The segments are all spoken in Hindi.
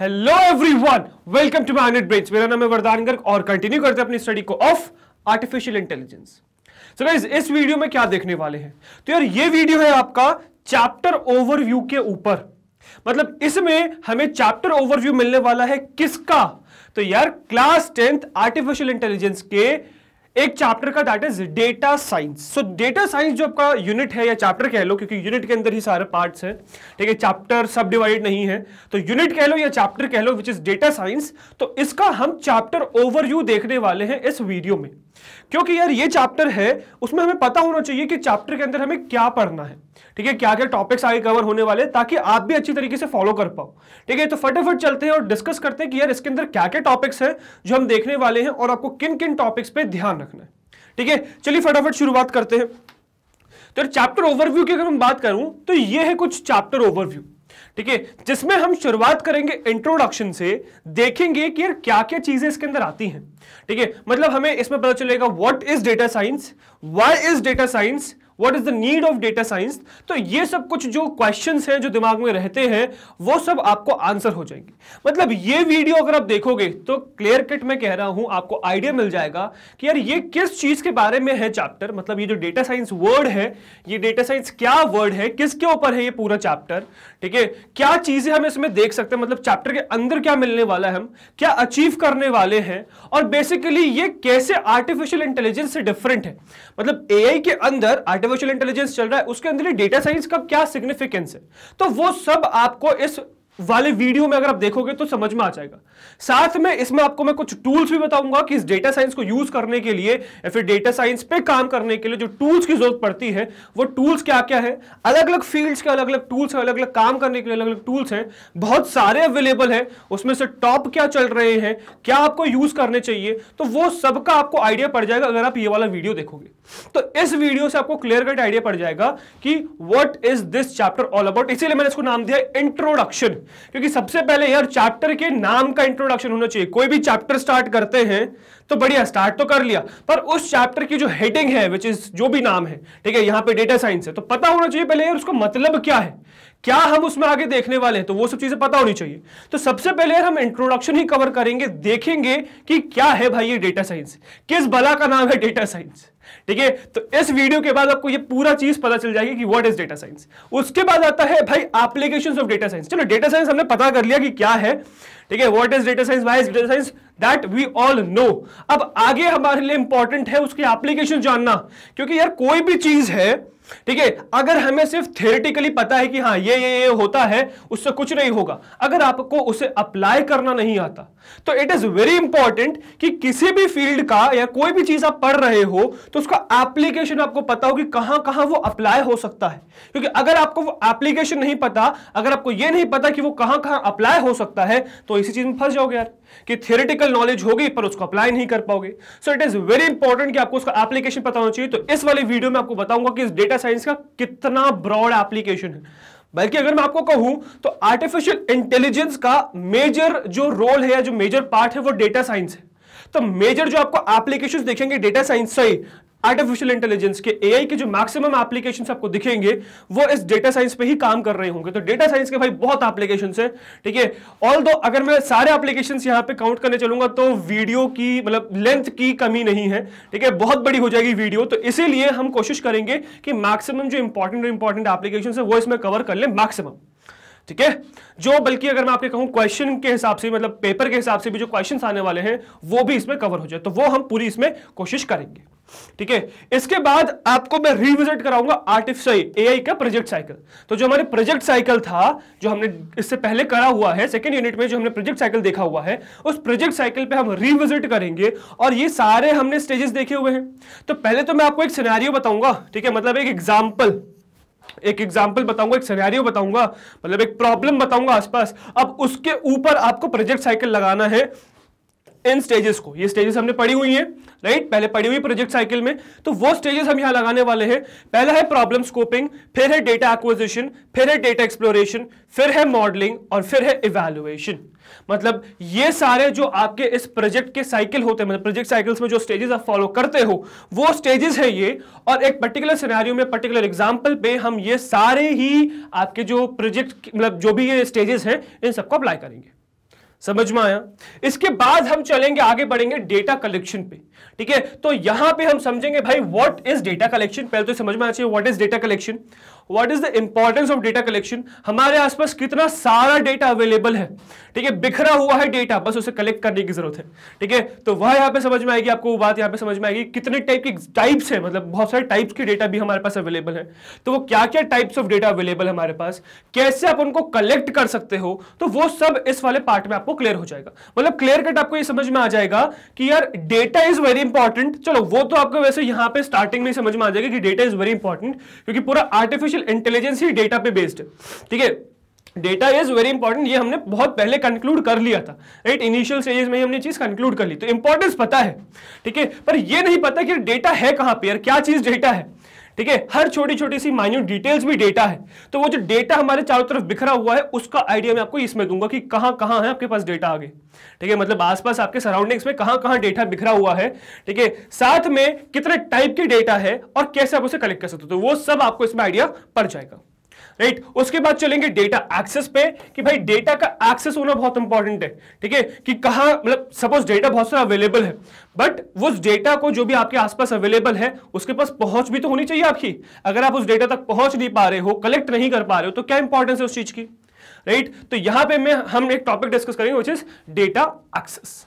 Hello everyone welcome to my brains मेरा नाम है वरदान गर्ग और कंटिन्यू करते हैं अपनी स्टडी को of artificial intelligence so guys इस वीडियो में क्या देखने वाले हैं तो यार ये वीडियो है आपका चैप्टर ओवरव्यू के ऊपर मतलब इसमें हमें चैप्टर ओवरव्यू मिलने वाला है किसका तो यार क्लास टेंथ आर्टिफिशियल इंटेलिजेंस के एक चैप्टर का that is data science so data science जो आपका यूनिट है या चैप्टर कह लो क्योंकि यूनिट के अंदर ही सारे पार्ट्स हैं ठीक है चैप्टर सब डिवाइड नहीं है तो यूनिट कह लो या चैप्टर कह लो विच इज डेटा साइंस तो इसका हम चैप्टर ओवरव्यू देखने वाले हैं इस वीडियो में क्योंकि यार ये चैप्टर है उसमें हमें पता होना चाहिए कि चैप्टर के अंदर हमें क्या पढ़ना है ठीक है क्या क्या टॉपिक्स आगे कवर होने वाले ताकि आप भी अच्छी तरीके से फॉलो कर पाओ ठीक है तो फटाफट चलते हैं और डिस्कस करते हैं कि यार इसके अंदर क्या क्या टॉपिक्स है जो हम देखने वाले हैं और आपको किन किन टॉपिक्स पे ध्यान रखना है ठीक है चलिए फटाफट शुरुआत करते हैं तो चैप्टर ओवरव्यू की अगर हम बात करूं तो ये है कुछ चैप्टर ओवरव्यू ठीक है जिसमें हम शुरुआत करेंगे इंट्रोडक्शन से देखेंगे कि यार क्या क्या चीजें इसके अंदर आती हैं ठीक है मतलब हमें इसमें पता चलेगा what is data science why is data science what is the need of data science तो ये सब कुछ जो क्वेश्चन हैं जो दिमाग में रहते हैं वो सब आपको आंसर हो जाएंगे मतलब ये वीडियो अगर आप देखोगे तो क्लियर कट मैं कह रहा हूं आपको आइडिया मिल जाएगा कि यार ये किस चीज के बारे में है चैप्टर मतलब ये जो डेटा साइंस वर्ड है ये डेटा साइंस क्या वर्ड है किसके ऊपर है ये पूरा चैप्टर ठीक है क्या चीजें हम इसमें देख सकते हैं मतलब चैप्टर के अंदर क्या मिलने वाला है हम क्या अचीव करने वाले हैं और बेसिकली ये कैसे आर्टिफिशियल इंटेलिजेंस से डिफरेंट है मतलब ए के अंदर आर्टिफिशियल आर्टिफिशियल इंटेलिजेंस चल रहा है उसके अंदर डेटा साइंस का क्या सिग्निफिकेंस है तो वो सब आपको इस वाले वीडियो में अगर आप देखोगे तो समझ में आ जाएगा साथ में इसमें आपको मैं कुछ टूल्स भी बताऊंगा कि इस डेटा साइंस को यूज करने के लिए या फिर डेटा साइंस पे काम करने के लिए जो टूल्स की जरूरत पड़ती है वो टूल्स क्या क्या है अलग अलग फील्ड्स के अलग अलग टूल्स हैं अलग अलग काम करने के लिए अलग अलग टूल्स हैं बहुत सारे अवेलेबल है उसमें से टॉप क्या चल रहे हैं क्या आपको यूज करने चाहिए तो वो सबका आपको आइडिया पड़ जाएगा अगर आप ये वाला वीडियो देखोगे तो इस वीडियो से आपको क्लियर कट आइडिया पड़ जाएगा कि what is this chapter all about इसीलिए मैंने इसको नाम दिया इंट्रोडक्शन क्योंकि सबसे पहले यार चैप्टर के नाम का इंट्रोडक्शन होना चाहिए कोई भी चैप्टर स्टार्ट करते हैं तो बढ़िया स्टार्ट तो कर लिया पर उस चैप्टर की जो हेडिंग है विच इज जो भी नाम है ठीक है यहां पे डेटा साइंस है तो पता होना चाहिए पहले यार उसका मतलब क्या है क्या हम उसमें आगे देखने वाले हैं तो वो सब चीजें पता होनी चाहिए तो सबसे पहले हम इंट्रोडक्शन ही कवर करेंगे देखेंगे कि क्या है भाई ये डेटा साइंस किस बला का नाम है डेटा साइंस ठीक है तो इस वीडियो के बाद आपको ये पूरा चीज पता चल जाएगी कि व्हाट इज डेटा साइंस उसके बाद आता है भाई एप्लीकेशन ऑफ डेटा साइंस चलो डेटा साइंस हमने पता कर लिया कि क्या है ठीक है what is data science why is data science that we all know अब आगे हमारे लिए इंपॉर्टेंट है उसकी एप्लीकेशन जानना क्योंकि यार कोई भी चीज है ठीक है अगर हमें सिर्फ थेरेटिकली पता है कि हाँ ये ये ये होता है उससे कुछ नहीं होगा अगर आपको उसे अप्लाई करना नहीं आता तो इट इज वेरी इंपॉर्टेंट कि किसी भी फील्ड का या कोई भी चीज आप पढ़ रहे हो तो उसका एप्लीकेशन आपको पता हो कि कहां कहां वो अप्लाई हो सकता है क्योंकि अगर आपको वो एप्लीकेशन नहीं पता अगर आपको ये नहीं पता कि वो कहां कहां अप्लाई हो सकता है तो इसी चीज में फंस जाओगे यार कि थियोरिटिकल नॉलेज होगी पर उसको अप्लाई नहीं कर पाओगे so it is very important कि आपको उसका एप्लीकेशन पता होना चाहिए तो इस वाले वीडियो में आपको बताऊंगा कि इस डेटा साइंस का कितना ब्रॉड एप्लीकेशन है बल्कि अगर मैं आपको कहूं तो आर्टिफिशियल इंटेलिजेंस का मेजर जो रोल है या जो मेजर पार्ट है वो डेटा साइंस है तो मेजर जो आपको एप्लीकेशन देखेंगे डेटा साइंस सही आर्टिफिशियल इंटेलिजेंस के एआई के जो मैक्सिमम एप्लीकेशन आपको दिखेंगे वो इस डेटा साइंस पे ही काम कर रहे होंगे तो डेटा साइंस के भाई बहुत एप्लीकेशन है ठीक है ऑल दो अगर मैं सारे एप्लीकेशन यहाँ पे काउंट करने चलूंगा तो वीडियो की मतलब लेंथ की कमी नहीं है ठीक है बहुत बड़ी हो जाएगी वीडियो तो इसीलिए हम कोशिश करेंगे कि मैक्सिमम जो इंपॉर्टेंट इंपॉर्टेंट एप्लीकेशन है वो इसमें कवर कर ले मैक्सिमम ठीक है जो बल्कि अगर मैं आपके कहूं क्वेश्चन के हिसाब से मतलब पेपर के हिसाब से भी जो क्वेश्चन आने वाले हैं वो भी इसमें कवर हो जाए तो वो हम पूरी इसमें कोशिश करेंगे ठीक है इसके बाद आपको मैं रिविजिट कराऊंगा आर्टिफिशियल एआई का प्रोजेक्ट साइकिल तो जो हमारे प्रोजेक्ट साइकिल था जो हमने इससे पहले करा हुआ है सेकेंड यूनिट में जो हमने प्रोजेक्ट साइकिल देखा हुआ है उस प्रोजेक्ट साइकिल पे हम रिविजिट करेंगे और ये सारे हमने स्टेजेस देखे हुए हैं तो पहले तो मैं आपको एक सिनेरियो बताऊंगा ठीक है मतलब एक एग्जाम्पल एक एग्जाम्पल बताऊंगा एक सिनेरियो बताऊंगा मतलब एक प्रॉब्लम बताऊंगा आसपास अब उसके ऊपर आपको प्रोजेक्ट साइकिल लगाना है इन स्टेजेस को ये स्टेजेस हमने पढ़ी हुई है राइट पहले पढ़ी हुई प्रोजेक्ट साइकिल में तो वो स्टेजेस हम यहां लगाने वाले हैं पहला है प्रॉब्लम स्कोपिंग फिर है डेटा एक्विजिशन फिर है डेटा एक्सप्लोरेशन फिर है मॉडलिंग और फिर है इवेल्युएशन मतलब ये सारे जो आपके इस प्रोजेक्ट के साइकिल होते हैं मतलब प्रोजेक्ट साइकिल्स में जो स्टेजेस आप फॉलो करते हो वो स्टेजेस है ये और एक पर्टिकुलर सिनेरियो में पर्टिकुलर एग्जांपल पे हम ये सारे ही आपके जो प्रोजेक्ट मतलब जो भी ये स्टेजेस हैं इन सबको अप्लाई करेंगे समझ में आया इसके बाद हम चलेंगे आगे बढ़ेंगे डेटा कलेक्शन पे ठीक है तो यहां पे हम समझेंगे भाई व्हाट इज डेटा कलेक्शन पहले तो समझ में आना चाहिए what is data collection what is the importance of data collection हमारे आसपास कितना सारा डेटा अवेलेबल है ठीक है बिखरा हुआ है डेटा बस उसे कलेक्ट करने की जरूरत है ठीक है तो वह यहाँ पे समझ में आएगी आपको वो बात यहाँ पे समझ में आएगी कितने टाइप की टाइप्स है मतलब बहुत सारे टाइप्स के डेटा भी हमारे पास अवेलेबल है तो वो क्या क्या टाइप्स ऑफ डेटा अवेलेबल हमारे पास कैसे आप उनको कलेक्ट कर सकते हो तो वो सब इस वाले पार्ट में आपको क्लियर हो जाएगा मतलब क्लियर कट आपको ये समझ में आ जाएगा कि यार डेटा इज वेरी इंपॉर्टेंट चलो वो तो आपको वैसे यहाँ पे स्टार्टिंग में समझ में आ जाएगा कि डेटा इज वेरी इंपॉर्टेंट क्योंकि पूरा आर्टिफिशियल आर्टिफिशियल इंटेलिजेंस ही डेटा पे बेस्ड है ठीक है डेटा इज वेरी इंपॉर्टेंट ये हमने बहुत पहले कंक्लूड कर लिया था राइट इनिशियल स्टेजेस में हमने चीज कंक्लूड कर ली तो इंपॉर्टेंस पता है ठीक है पर ये नहीं पता कि डेटा है कहां पे और क्या चीज डेटा है ठीक है हर छोटी छोटी सी माइन्यूट डिटेल्स भी डेटा है तो वो जो डेटा हमारे चारों तरफ बिखरा हुआ है उसका आइडिया मैं आपको इसमें दूंगा कि कहां कहां है आपके पास डेटा आगे ठीक है मतलब आसपास आपके सराउंडिंग्स में कहां कहां डेटा बिखरा हुआ है ठीक है साथ में कितने टाइप के डेटा है और कैसे आप उसे कलेक्ट कर सकते हो तो वो सब आपको इसमें आइडिया पड़ जाएगा राइट उसके बाद चलेंगे डेटा एक्सेस पे कि भाई डेटा का एक्सेस होना बहुत इंपॉर्टेंट है ठीक है कि कहा मतलब सपोज डेटा बहुत सारा अवेलेबल है बट उस डेटा को जो भी आपके आसपास अवेलेबल है उसके पास पहुंच भी तो होनी चाहिए आपकी अगर आप उस डेटा तक पहुंच नहीं पा रहे हो कलेक्ट नहीं कर पा रहे हो तो क्या इंपॉर्टेंस है उस चीज की राइट तो यहां पर मैं हम एक टॉपिक डिस्कस करेंगे विच इज डेटा एक्सेस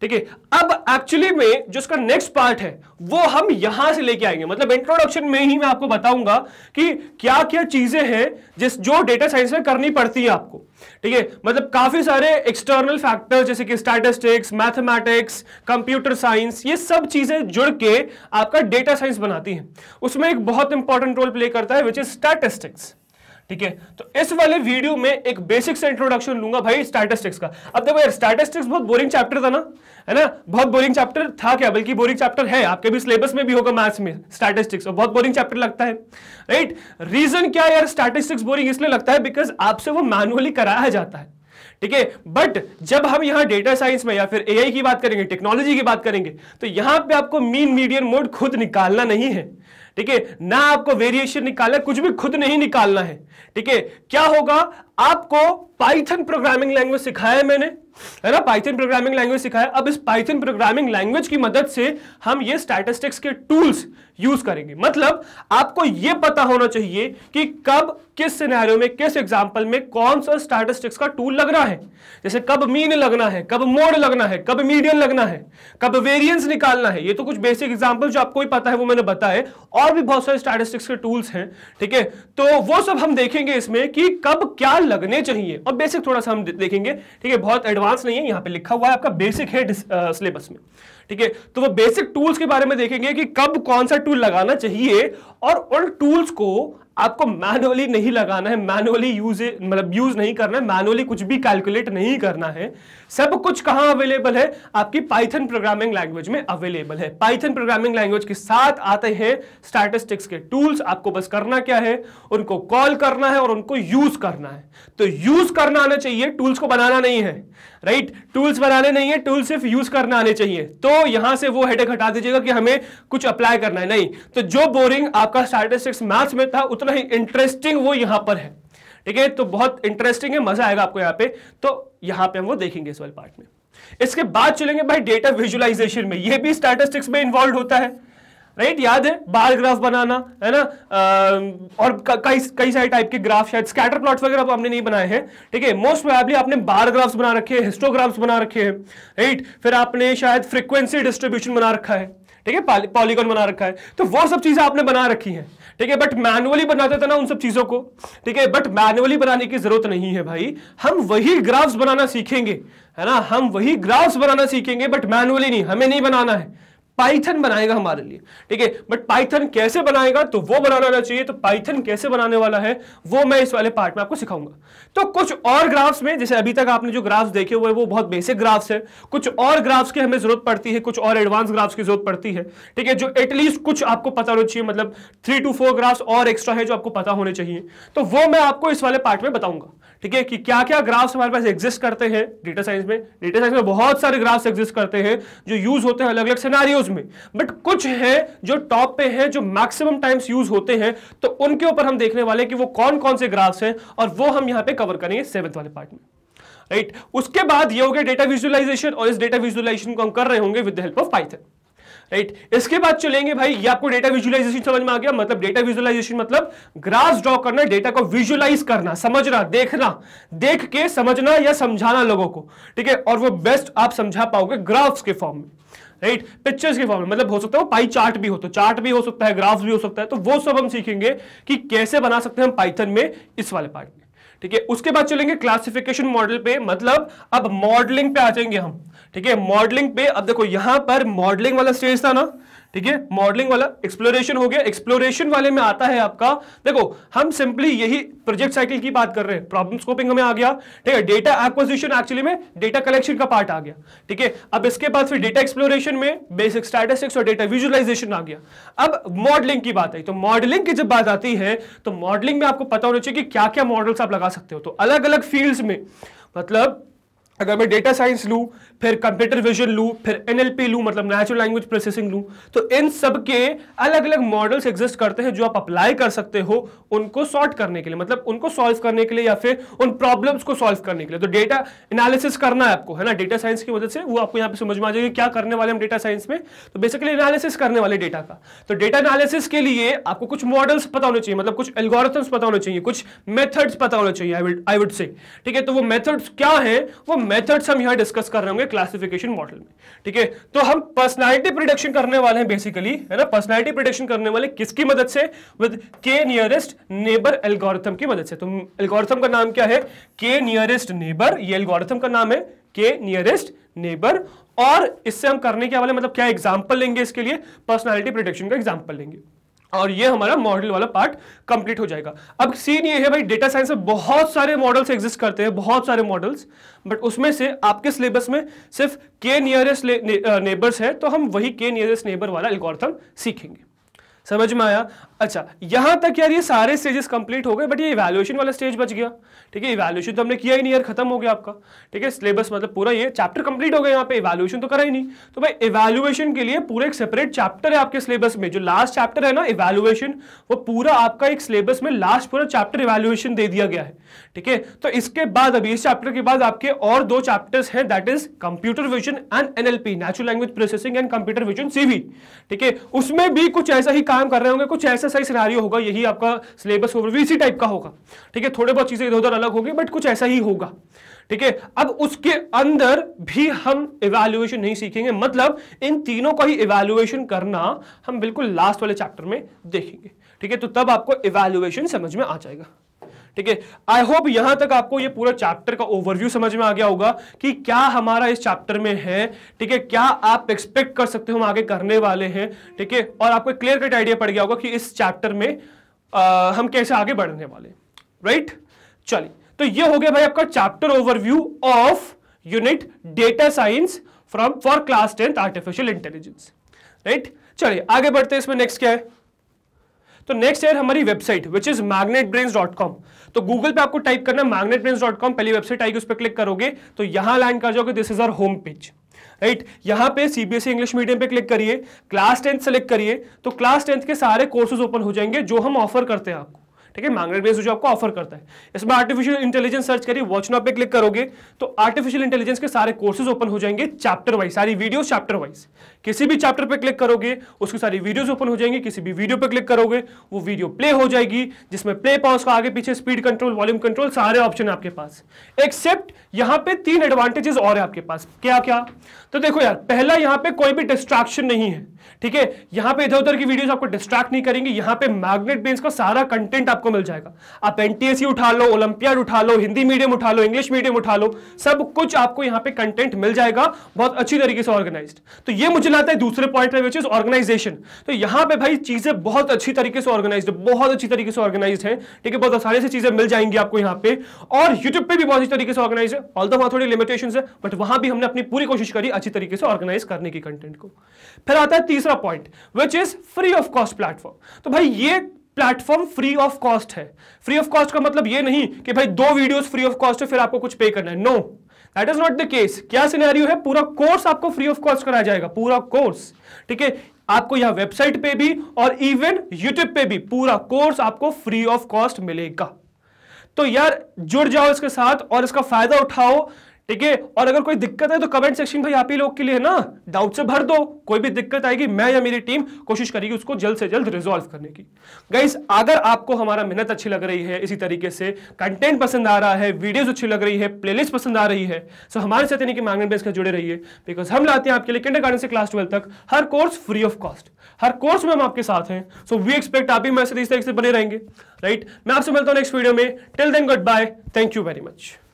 ठीक है अब एक्चुअली में जो इसका नेक्स्ट पार्ट है वो हम यहां से लेके आएंगे मतलब इंट्रोडक्शन में ही मैं आपको बताऊंगा कि क्या क्या चीजें हैं जिस जो डेटा साइंस में करनी पड़ती है आपको ठीक है मतलब काफी सारे एक्सटर्नल फैक्टर्स जैसे कि स्टैटिस्टिक्स मैथमेटिक्स कंप्यूटर साइंस ये सब चीजें जुड़ के आपका डेटा साइंस बनाती है उसमें एक बहुत इंपॉर्टेंट रोल प्ले करता है विच इज स्टैटिस्टिक्स ठीक है तो इस वाले वीडियो में एक बेसिक से इंट्रोडक्शन लूंगा भाई स्टैटिस्टिक्स का अब देखो यार स्टैटिस्टिक्स बहुत बोरिंग चैप्टर था ना है ना बहुत बोरिंग चैप्टर था क्या बल्कि बोरिंग चैप्टर है आपके भी सिलेबस में भी होगा मैथ्स में स्टैटिस्टिक्स और बहुत बोरिंग चैप्टर लगता है राइट रीजन क्या यार स्टैटिस्टिक्स बोरिंग इसलिए लगता है बिकॉज आपसे वो मैनुअली कराया जाता है ठीक है बट जब हम यहां डेटा साइंस में या फिर एआई की बात करेंगे टेक्नोलॉजी की बात करेंगे तो यहां पे आपको मीन मीडियन मोड खुद निकालना नहीं है ठीक है ना आपको वेरिएशन निकालना कुछ भी खुद नहीं निकालना है ठीक है क्या होगा आपको पाइथन प्रोग्रामिंग लैंग्वेज सिखाया है मैंने है ना पाइथन प्रोग्रामिंग लैंग्वेज सिखाया अब इस पाइथन प्रोग्रामिंग लैंग्वेज की मदद से हम ये स्टैटिस्टिक्स के टूल्स यूज करेंगे मतलब आपको ये पता होना चाहिए कि कब किस सिनेरियो में किस एग्जांपल में कौन सा स्टैटिस्टिक्स का टूल लग रहा है जैसे कब मीन लगना है कब मोड लगना है कब मीडियन लगना है कब वेरियंस निकालना है ये तो कुछ बेसिक एग्जाम्पल जो आपको ही पता है वो मैंने बताया और भी बहुत सारे स्टैटिस्टिक्स के टूल्स हैं ठीक है तो वो सब हम देखेंगे इसमें कि कब क्या लगने चाहिए और बेसिक थोड़ा सा हम देखेंगे ठीक है बहुत एडवांस एडवांस नहीं है यहां पे लिखा हुआ है आपका बेसिक है सिलेबस में ठीक है तो वो बेसिक टूल्स के बारे में देखेंगे कि कब कौन सा टूल लगाना चाहिए और उन टूल्स को आपको मैनुअली नहीं लगाना है मैनुअली यूज मतलब यूज नहीं करना है मैनुअली कुछ भी कैलकुलेट नहीं करना है सब कुछ कहां अवेलेबल है आपकी पाइथन प्रोग्रामिंग लैंग्वेज में अवेलेबल है पाइथन प्रोग्रामिंग लैंग्वेज के साथ आते हैं स्टैटिस्टिक्स के टूल्स आपको बस करना क्या है उनको कॉल करना है और उनको यूज करना है तो यूज करना आना चाहिए टूल्स को बनाना नहीं है राइट right? टूल्स बनाने नहीं है टूल सिर्फ यूज करना आने चाहिए तो यहां से वो हेडेक हटा दीजिएगा कि हमें कुछ अप्लाई करना है नहीं तो जो बोरिंग आपका स्टैटिस्टिक्स मैथ्स में था उतना उतना ही इंटरेस्टिंग वो यहां पर है ठीक है तो बहुत इंटरेस्टिंग है मजा आएगा आपको यहां पे तो यहां पे हम वो देखेंगे इस वाले पार्ट में इसके बाद चलेंगे भाई डेटा विजुअलाइजेशन में ये भी स्टैटिस्टिक्स में इन्वॉल्व होता है राइट याद है बार ग्राफ बनाना है ना आ, और कई कई सारे टाइप के ग्राफ शायद स्कैटर प्लॉट्स वगैरह तो हमने नहीं बनाए हैं ठीक है मोस्ट प्रोबेबली आपने बार ग्राफ्स बना रखे हैं हिस्टोग्राफ्स बना रखे हैं राइट फिर आपने शायद फ्रीक्वेंसी डिस्ट्रीब्यूशन बना रखा है ठीक है पॉलीगॉन बना रखा है तो वो सब चीजें आपने बना रखी हैं ठीक है बट मैनुअली बनाते थे ना उन सब चीजों को ठीक है बट मैनुअली बनाने की जरूरत नहीं है भाई हम वही ग्राफ्स बनाना सीखेंगे है ना हम वही ग्राफ्स बनाना सीखेंगे बट मैनुअली नहीं हमें नहीं बनाना है पाइथन बनाएगा हमारे लिए ठीक है बट पाइथन कैसे बनाएगा तो वो बनाना चाहिए तो पाइथन कैसे बनाने वाला है वो मैं इस वाले पार्ट में आपको सिखाऊंगा तो कुछ और ग्राफ्स में जैसे अभी तक आपने जो ग्राफ्स देखे हुए वो बहुत बेसिक ग्राफ्स है कुछ और ग्राफ्स की हमें जरूरत पड़ती है कुछ और एडवांस ग्राफ्स की जरूरत पड़ती है ठीक है जो एटलीस्ट कुछ आपको पता होना चाहिए मतलब थ्री टू फोर ग्राफ्स और एक्स्ट्रा है जो आपको पता होने चाहिए तो वो मैं आपको इस वाले पार्ट में बताऊंगा ठीक है कि क्या क्या ग्राफ्स हमारे पास एग्जिस्ट करते हैं डेटा साइंस में डेटा साइंस में बहुत सारे ग्राफ्स एग्जिस्ट करते हैं जो यूज होते हैं अलग अलग सिनारियोज वीडियोस में बट कुछ हैं जो टॉप पे हैं जो मैक्सिमम टाइम्स यूज होते हैं तो उनके ऊपर हम देखने वाले कि वो कौन कौन से ग्राफ्स हैं और वो हम यहां पे कवर करेंगे सेवन्थ वाले पार्ट में राइट right? उसके बाद ये हो गया डेटा विजुअलाइजेशन और इस डेटा विजुअलाइजेशन को हम कर रहे होंगे with the help of Python right right. इसके बाद चलेंगे भाई ये आपको डेटा विजुअलाइजेशन समझ में आ गया मतलब डेटा विजुअलाइजेशन मतलब ग्राफ ड्रॉ करना डेटा को विजुअलाइज करना समझना देखना देख के समझना या समझाना लोगों को ठीक है और वो बेस्ट आप समझा पाओगे ग्राफ्स के फॉर्म में राइट पिक्चर्स के फॉर्म में मतलब हो सकता है वो पाई चार्ट भी हो तो चार्ट भी हो सकता है ग्राफ्स भी हो सकता है तो वो सब हम सीखेंगे कि कैसे बना सकते हैं हम पाइथन में इस वाले पार्ट में ठीक है उसके बाद चलेंगे क्लासिफिकेशन मॉडल पे मतलब अब मॉडलिंग पे आ जाएंगे हम ठीक है मॉडलिंग पे अब देखो यहां पर मॉडलिंग वाला स्टेज था ना ठीक है मॉडलिंग वाला एक्सप्लोरेशन हो गया एक्सप्लोरेशन वाले में आता है आपका देखो हम सिंपली यही प्रोजेक्ट साइकिल की बात कर रहे हैं प्रॉब्लम स्कोपिंग हमें आ गया ठीक है डेटा एक्विजिशन एक्चुअली में डेटा कलेक्शन का पार्ट आ गया ठीक है अब इसके बाद फिर डेटा एक्सप्लोरेशन में बेसिक स्टैटिस्टिक्स और डेटा विजुअलाइजेशन आ गया अब मॉडलिंग की बात आई तो मॉडलिंग की जब बात आती है तो मॉडलिंग में आपको पता होना चाहिए कि क्या क्या मॉडल्स आप लगा सकते हो तो अलग अलग फील्ड्स में मतलब अगर मैं डेटा साइंस लू फिर कंप्यूटर विजन लूँ फिर एनएलपी लूँ मतलब नेचुरल लैंग्वेज प्रोसेसिंग लूँ तो इन सब के अलग अलग मॉडल्स एग्जिस्ट करते हैं जो आप अप्लाई कर सकते हो उनको सॉर्ट करने के लिए मतलब उनको सॉल्व करने के लिए या फिर उन प्रॉब्लम्स को सॉल्व करने के लिए तो डेटा एनालिसिस करना है आपको है ना डेटा साइंस की मदद से वो आपको यहाँ पे समझ में आ जाएगी क्या करने वाले हम डेटा साइंस में तो बेसिकली एनालिसिस करने वाले डेटा का तो डेटा एनालिसिस के लिए आपको कुछ मॉडल्स पता होने चाहिए मतलब कुछ एल्गोरिथम्स पता होने चाहिए कुछ मेथड्स पता होने चाहिए आई वुड से ठीक है तो वो मेथड्स क्या है वो मेथड्स हम यहाँ डिस्कस कर रहे होंगे पूरे क्लासिफिकेशन मॉडल में ठीक है तो हम पर्सनालिटी प्रोडक्शन करने वाले हैं बेसिकली है ना पर्सनालिटी प्रोडक्शन करने वाले किसकी मदद से विद के नियरेस्ट नेबर एल्गोरिथम की मदद से तो एल्गोरिथम का नाम क्या है के नियरेस्ट नेबर ये एल्गोरिथम का नाम है के नियरेस्ट नेबर और इससे हम करने के वाले मतलब क्या एग्जाम्पल लेंगे इसके लिए पर्सनैलिटी प्रोडक्शन का एग्जाम्पल लेंगे और ये हमारा मॉडल वाला पार्ट कंप्लीट हो जाएगा अब सीन ये है भाई डेटा साइंस में बहुत सारे मॉडल्स एग्जिस्ट करते हैं बहुत सारे मॉडल्स बट उसमें से आपके सिलेबस में सिर्फ के नियरेस्ट नेबर्स है तो हम वही के नियरेस्ट नेबर वाला एल्गोरिथम सीखेंगे समझ में आया अच्छा यहां तक यार ये सारे स्टेजेस कंप्लीट हो गए बट ये इवेल्युएशन वाला स्टेज बच गया ठीक है इवेल्युएशन तो हमने किया ही नहीं यार खत्म हो गया आपका ठीक है सिलेबस मतलब पूरा ये चैप्टर कंप्लीट हो गया यहाँ पे इवेल्युएशन तो करा ही नहीं तो भाई इवेल्युएशन के लिए पूरा एक सेपरेट चैप्टर है आपके सिलेबस में जो लास्ट चैप्टर है ना इवेल्युएशन वो पूरा आपका एक सिलेबस में लास्ट पूरा चैप्टर इवेल्युएशन दे दिया गया है ठीक है तो इसके बाद अभी इस चैप्टर के बाद आपके और दो चैप्टर्स हैं that is computer vision and NLP natural language processing and computer vision CV ठीक है उसमें भी कुछ ऐसा ही काम कर रहे होंगे कुछ ऐसा सही सिनारियो होगा यही आपका सिलेबस ओवरव्यू इसी टाइप का होगा ठीक है थोड़े बहुत चीजें इधर उधर अलग होगी बट कुछ ऐसा ही होगा ठीक है अब उसके अंदर भी हम इवेल्युएशन नहीं सीखेंगे मतलब इन तीनों का ही इवेल्युएशन करना हम बिल्कुल लास्ट वाले चैप्टर में देखेंगे ठीक है तो तब आपको इवेल्युएशन समझ में आ जाएगा ठीक है आई होप यहां तक आपको ये पूरा चैप्टर का ओवरव्यू समझ में आ गया होगा कि क्या हमारा इस चैप्टर में है ठीक है क्या आप एक्सपेक्ट कर सकते हो हम आगे करने वाले हैं ठीक है और आपको क्लियर कट आइडिया पड़ गया होगा कि इस चैप्टर में आ, हम कैसे आगे बढ़ने वाले राइट चलिए तो ये हो गया भाई आपका chapter overview of unit data science from for class tenth artificial intelligence right चलिए आगे बढ़ते हैं इसमें नेक्स्ट क्या है तो नेक्स्ट है हमारी website which is brain dot com तो गूगल पे आपको टाइप करना ब्रेन डॉट कॉम पहली वेबसाइट आएगी उस पर क्लिक करोगे तो यहां लैंड कर जाओगे this is our home page right यहां पे सीबीएसई इंग्लिश मीडियम पे क्लिक करिए क्लास टेंथ सेलेक्ट करिए तो क्लास टेंथ के सारे कोर्सेज ओपन हो जाएंगे जो हम ऑफर करते हैं आपको ठीक है मांगरेट बेस जो आपको ऑफर करता है इसमें आर्टिफिशियल इंटेलिजेंस सर्च करिए वॉच पे क्लिक करोगे तो आर्टिफिशियल इंटेलिजेंस के सारे कोर्सेज ओपन हो जाएंगे चैप्टर वाइज सारी वीडियो चैप्टर वाइज किसी भी चैप्टर पर क्लिक करोगे उसकी सारी वीडियोज ओपन हो जाएंगे किसी भी वीडियो पर क्लिक करोगे वो वीडियो प्ले हो जाएगी जिसमें प्ले पाउस का आगे पीछे स्पीड कंट्रोल वॉल्यूम कंट्रोल सारे ऑप्शन आपके पास एक्सेप्ट यहां पे तीन एडवांटेजेस और है आपके पास क्या क्या तो देखो यार पहला यहां पे कोई भी डिस्ट्रैक्शन नहीं है ठीक है यहां पे इधर उधर की वीडियोस आपको डिस्ट्रैक्ट नहीं करेंगे यहां पे मैग्नेट बेस का सारा कंटेंट आपको मिल जाएगा आप एनटीएससी उठा लो ओलंपियाड उठा लो हिंदी मीडियम उठा लो इंग्लिश मीडियम उठा लो सब कुछ आपको यहां पे कंटेंट मिल जाएगा बहुत अच्छी तरीके से ऑर्गेनाइज तो ये मुझे लाता है दूसरे पॉइंट में विच इज ऑर्गेनाइजेशन तो यहां पर भाई चीजें बहुत अच्छी तरीके से ऑर्गेनाइज बहुत अच्छी तरीके से ऑर्गेनाइज है ठीक है बहुत आसानी से चीजें मिल जाएंगी आपको यहां पर और यूट्यूब पर भी बहुत अच्छी तरीके से ऑर्गेनाइज है ऑल वहां थोड़ी लिमिटेशन है बट वहां भी हमने अपनी पूरी कोशिश करी अच्छी तरीके से ऑर्गेनाइज करने की कंटेंट को फिर आता है तीसरा point which is free of cost platform तो भाई ये प्लेटफॉर्म फ्री ऑफ कॉस्ट है फ्री ऑफ कॉस्ट का मतलब ये नहीं कि भाई दो वीडियोस फ्री ऑफ कॉस्ट है फिर आपको कुछ पे करना है no that is not the case क्या सिनेरियो है पूरा कोर्स आपको फ्री ऑफ कॉस्ट कराया जाएगा पूरा कोर्स ठीक है आपको यहां वेबसाइट पे भी और इवन यूट्यूब पे भी पूरा कोर्स आपको फ्री ऑफ कॉस्ट मिलेगा तो यार जुड़ जाओ इसके साथ और इसका फायदा उठाओ ठीक है और अगर कोई दिक्कत है तो कमेंट सेक्शन भाई आप ही लोग के लिए ना डाउट से भर दो कोई भी दिक्कत आएगी मैं या मेरी टीम कोशिश करेगी उसको जल्द से जल्द रिजोल्व करने की गाइस अगर आपको हमारा मेहनत अच्छी लग रही है इसी तरीके से कंटेंट पसंद आ रहा है वीडियोज अच्छी लग रही है प्ले पसंद आ रही है सो हमारे साथ यानी कि मांगन बेस के जुड़े रहिए बिकॉज हम लाते हैं आपके लिए किंडर गार्डन से क्लास ट्वेल्व तक हर कोर्स फ्री ऑफ कॉस्ट हर कोर्स में हम आपके साथ हैं सो वी एक्सपेक्ट आप ही मैसेज इस तरीके से बने रहेंगे राइट मैं आपसे मिलता हूँ नेक्स्ट वीडियो में till then goodbye thank you very much